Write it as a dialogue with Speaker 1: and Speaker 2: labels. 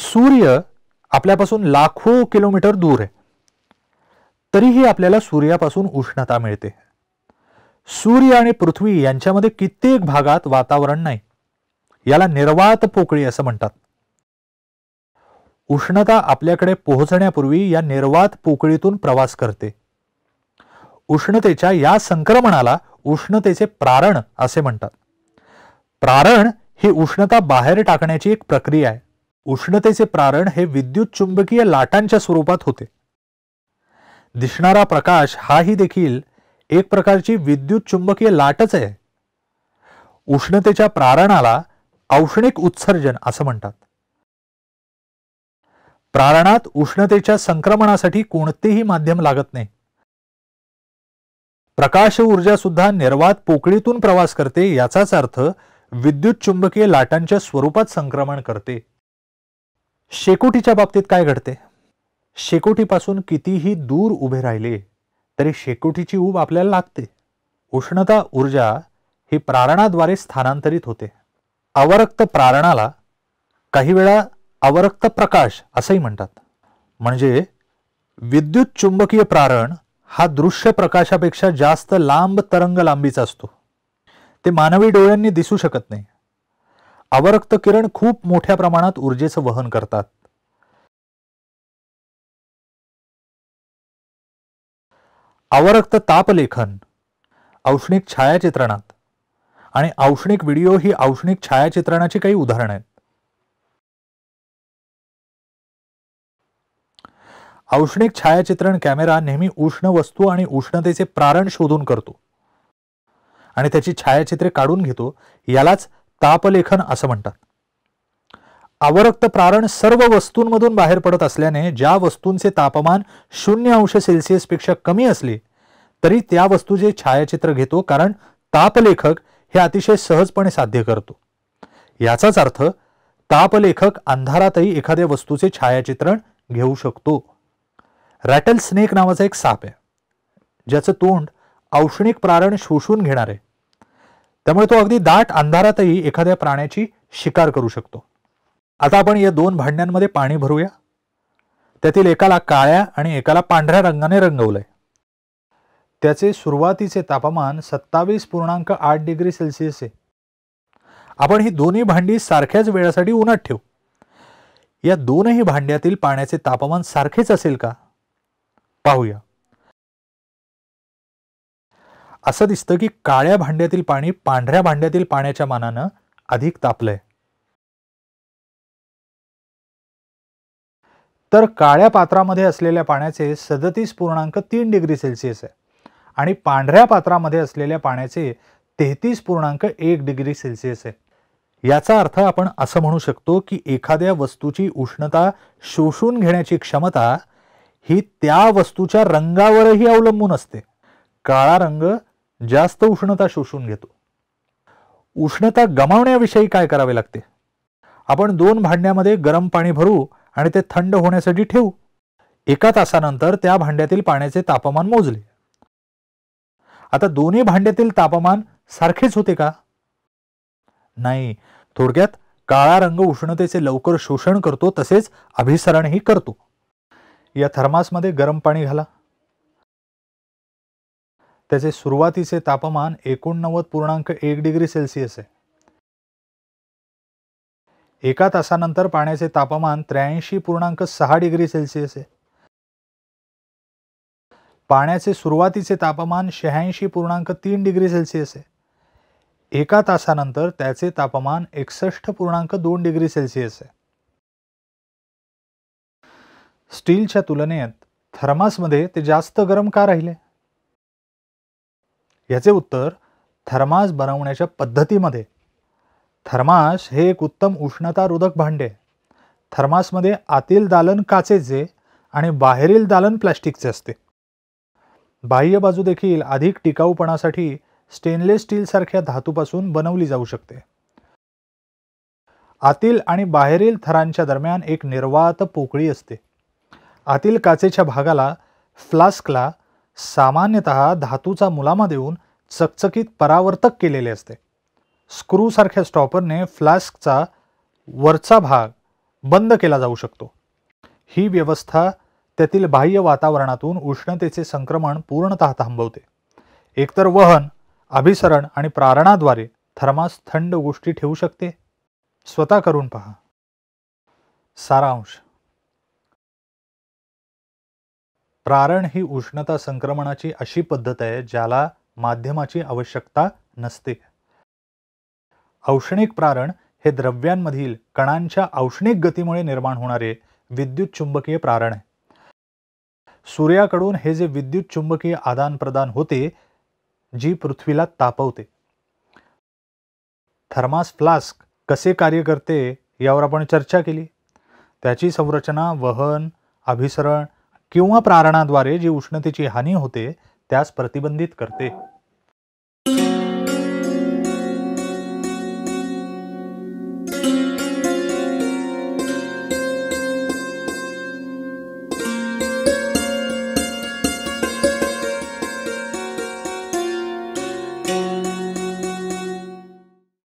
Speaker 1: सूर्य आपल्यापासून लाखो किलोमीटर दूर आहे तरीही आपल्याला सूर्यापासून उष्णता मिळते सूर्य आणि पृथ्वी यांच्यामध्ये कित्येक भागात वातावरण नाही याला निर्वात पोकळी असं म्हणतात उष्णता आपल्याकडे पोहोचण्यापूर्वी या निर्वात पोकळीतून प्रवास करते उष्णतेच्या या संक्रमणाला उष्णतेचे प्रारण असे म्हणतात प्रारण ही उष्णता बाहेर टाकण्याची एक प्रक्रिया आहे उष्णतेचे प्रारण हे विद्युत चुंबकीय लाटांच्या स्वरूपात होते दिसणारा प्रकाश हाही देखील एक प्रकारची विद्युत चुंबकीय लाटच आहे उष्णतेच्या प्रारणाला औष्णिक उत्सर्जन असं म्हणतात प्रारणात उष्णतेच्या संक्रमणासाठी कोणतेही माध्यम लागत नाही प्रकाश ऊर्जा सुद्धा निर्वात पोकळीतून प्रवास करते याचाच अर्थ विद्युत चुंबकीय लाटांच्या स्वरूपात संक्रमण करते शेकोटीच्या बाबतीत काय घडते शेकोटीपासून कितीही दूर उभे राहिले तरी शेकोटीची ऊब आपल्याला लागते उष्णता ऊर्जा ही प्रारणाद्वारे स्थानांतरित होते अवरक्त प्रारणाला काही वेळा अवरक्त प्रकाश असंही म्हणतात म्हणजे विद्युत चुंबकीय प्रारण हा दृश्य प्रकाशापेक्षा जास्त लांब तरंग लांबीचा असतो ते मानवी डोळ्यांनी दिसू शकत नाही अवरक्त किरण खूप मोठ्या प्रमाणात ऊर्जेचं वहन करतात अवरक्त तापलेखन औष्णिक छायाचित्रणात आणि औष्णिक व्हिडिओ ही औष्णिक छायाचित्रणाची काही उदाहरणं आहेत औष्णिक छायाचित्रण कॅमेरा नेहमी उष्ण वस्तू आणि उष्णतेचे प्रारण शोधून करतो आणि त्याची छायाचित्रे काढून घेतो यालाच तापलेखन असं म्हणतात अवरक्त प्रारण सर्व वस्तूंमधून बाहेर पडत असल्याने ज्या वस्तूंचे तापमान शून्य अंश सेल्सिअसपेक्षा कमी असले तरी त्या वस्तूचे छायाचित्र घेतो कारण तापलेखक हे अतिशय सहजपणे साध्य करतो याचाच अर्थ तापलेखक अंधारातही एखाद्या वस्तूचे छायाचित्रण घेऊ शकतो रॅटल स्नेक नावाचा एक साप आहे ज्याचं तोंड औष्णिक प्रारण शोषून घेणार आहे त्यामुळे तो अगदी दाट अंधारातही एखाद्या प्राण्याची शिकार करू शकतो आता आपण या दोन भांड्यांमध्ये पाणी भरूया त्यातील एकाला काळ्या आणि एकाला पांढऱ्या रंगाने रंगवलंय त्याचे सुरुवातीचे तापमान सत्तावीस पूर्णांक आठ डिग्री सेल्सिअस आहे आपण ही दोन्ही भांडी सारख्याच वेळासाठी उन्हात ठेवू या दोनही भांड्यातील पाण्याचे तापमान सारखेच असेल का पाहूया असं दिसतं की काळ्या भांड्यातील पाणी पांढऱ्या भांड्यातील पाण्याच्या मानानं अधिक तापलंय तर काळ्या पात्रामध्ये असलेल्या पाण्याचे सदतीस पूर्णांक तीन डिग्री सेल्सिअस आहे आणि पांढऱ्या पात्रामध्ये असलेल्या पाण्याचे तेहतीस पूर्णांक एक डिग्री सेल्सिअस आहे याचा अर्थ आपण असं म्हणू शकतो की एखाद्या वस्तूची उष्णता शोषून घेण्याची क्षमता ही त्या वस्तूच्या रंगावरही अवलंबून असते काळा रंग जास्त उष्णता शोषून घेतो उष्णता गमावण्याविषयी काय करावे लागते आपण दोन भांड्यामध्ये गरम पाणी भरू आणि ते थंड होण्यासाठी ठेवू एका तासानंतर त्या भांड्यातील पाण्याचे तापमान मोजले आता दोन्ही भांड्यातील तापमान सारखेच होते का नाही थोडक्यात काळा रंग उष्णतेचे लवकर शोषण करतो तसेच अभिसरणही करतो या थर्मासमध्ये गरम पाणी घाला त्याचे सुरुवातीचे तापमान एकोणनव्वद पूर्णांक एक डिग्री सेल्सिअस आहे एका तासानंतर पाण्याचे तापमान त्र्याऐंशी पूर्णांक सहा डिग्री सेल्सिअस आहे पाण्याचे सुरुवातीचे तापमान शहाऐंशी पूर्णांक तीन डिग्री सेल्सिअस आहे एका तासानंतर त्याचे तापमान एकसष्ट पूर्णांक दोन डिग्री सेल्सिअस आहे स्टीलच्या तुलनेत थर्मासमध्ये ते जास्त गरम का राहिले याचे उत्तर थर्मास बनवण्याच्या पद्धतीमध्ये थर्मास हे एक उत्तम उष्णतारोधक भांडे थर्मासमध्ये आतील दालन काचेचे आणि बाहेरील दालन प्लॅस्टिकचे असते बाह्य बाजू देखील अधिक टिकाऊपणासाठी स्टेनलेस स्टीलसारख्या धातूपासून बनवली जाऊ शकते आतील आणि बाहेरील थरांच्या दरम्यान एक निर्वात पोकळी असते आतील काचेच्या भागाला फ्लास्कला सामान्यत धातूचा मुलामा देऊन चकचकीत परावर्तक केलेले असते स्क्रूसारख्या स्टॉपरने फ्लास्कचा वरचा भाग बंद केला जाऊ शकतो ही व्यवस्था त्यातील बाह्य वातावरणातून उष्णतेचे संक्रमण पूर्णत थांबवते एकतर वहन अभिसरण आणि प्रारणाद्वारे थर्मास थंड गोष्टी ठेवू शकते स्वतः करून पहा सारांश प्रारण ही उष्णता संक्रमणाची अशी पद्धत आहे ज्याला माध्यमाची आवश्यकता नसते औष्णिक प्रारण हे द्रव्यांमधील कणांच्या औष्णिक गतीमुळे निर्माण होणारे विद्युत चुंबकीय प्रारण आहे सूर्याकडून हे जे विद्युत चुंबकीय आदानप्रदान होते जी पृथ्वीला तापवते थर्मास फ्लास्क कसे कार्य करते यावर आपण चर्चा केली त्याची संरचना वहन अभिसरण किंवा प्रारणाद्वारे जी उष्णतेची हानी होते त्यास प्रतिबंधित करते